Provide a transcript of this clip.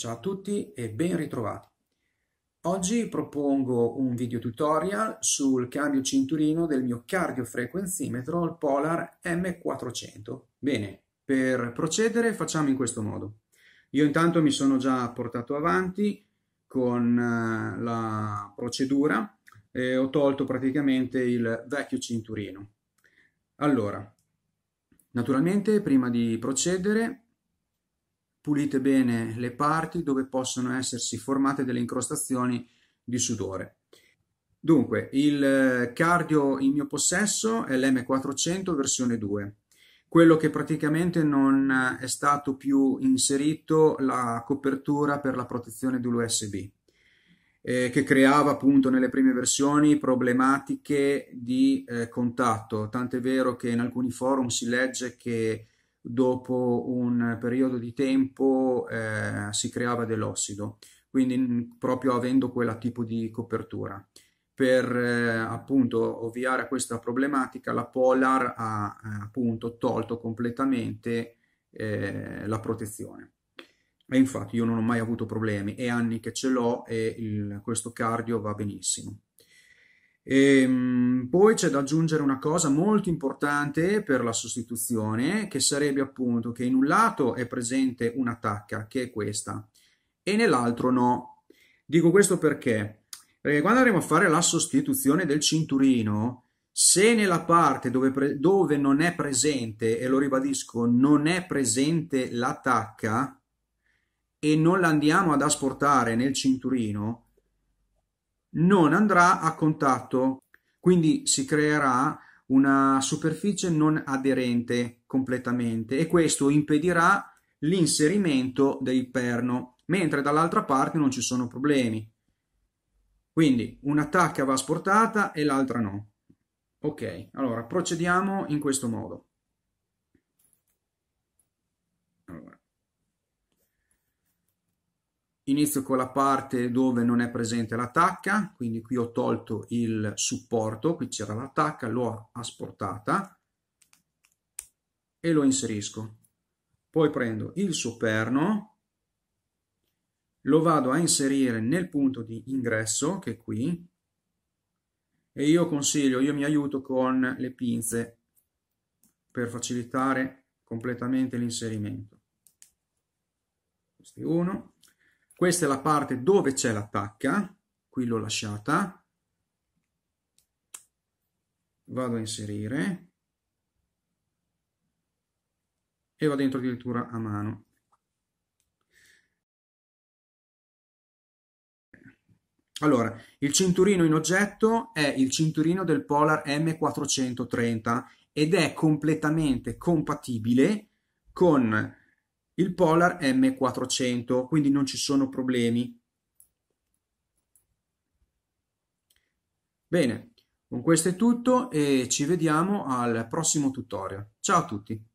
Ciao a tutti e ben ritrovati. Oggi propongo un video tutorial sul cambio cinturino del mio cardiofrequenzimetro, il Polar M400. Bene, per procedere facciamo in questo modo. Io intanto mi sono già portato avanti con eh, la procedura e ho tolto praticamente il vecchio cinturino. Allora, naturalmente prima di procedere pulite bene le parti dove possono essersi formate delle incrostazioni di sudore. Dunque, il eh, cardio in mio possesso è l'M400 versione 2. Quello che praticamente non eh, è stato più inserito la copertura per la protezione dell'USB, eh, che creava appunto nelle prime versioni problematiche di eh, contatto. Tant'è vero che in alcuni forum si legge che dopo un periodo di tempo eh, si creava dell'ossido, quindi proprio avendo quel tipo di copertura. Per eh, appunto ovviare a questa problematica la Polar ha eh, appunto tolto completamente eh, la protezione. E infatti io non ho mai avuto problemi, è anni che ce l'ho e il, questo cardio va benissimo. E, ehm, Ehm, poi c'è da aggiungere una cosa molto importante per la sostituzione, che sarebbe appunto che in un lato è presente un'attacca, che è questa, e nell'altro no. Dico questo perché? Perché quando andremo a fare la sostituzione del cinturino, se nella parte dove, dove non è presente, e lo ribadisco, non è presente la e non la andiamo ad asportare nel cinturino, non andrà a contatto quindi si creerà una superficie non aderente completamente e questo impedirà l'inserimento del perno, mentre dall'altra parte non ci sono problemi. Quindi una tacca va asportata e l'altra no. Ok, allora procediamo in questo modo. Inizio con la parte dove non è presente la tacca, quindi qui ho tolto il supporto, qui c'era la tacca, l'ho asportata e lo inserisco. Poi prendo il superno, lo vado a inserire nel punto di ingresso, che è qui, e io consiglio, io mi aiuto con le pinze per facilitare completamente l'inserimento. Questo uno. Questa è la parte dove c'è la tacca, qui l'ho lasciata, vado a inserire e va dentro addirittura a mano. Allora, il cinturino in oggetto è il cinturino del Polar M430 ed è completamente compatibile con il Polar M400, quindi non ci sono problemi. Bene, con questo è tutto e ci vediamo al prossimo tutorial. Ciao a tutti!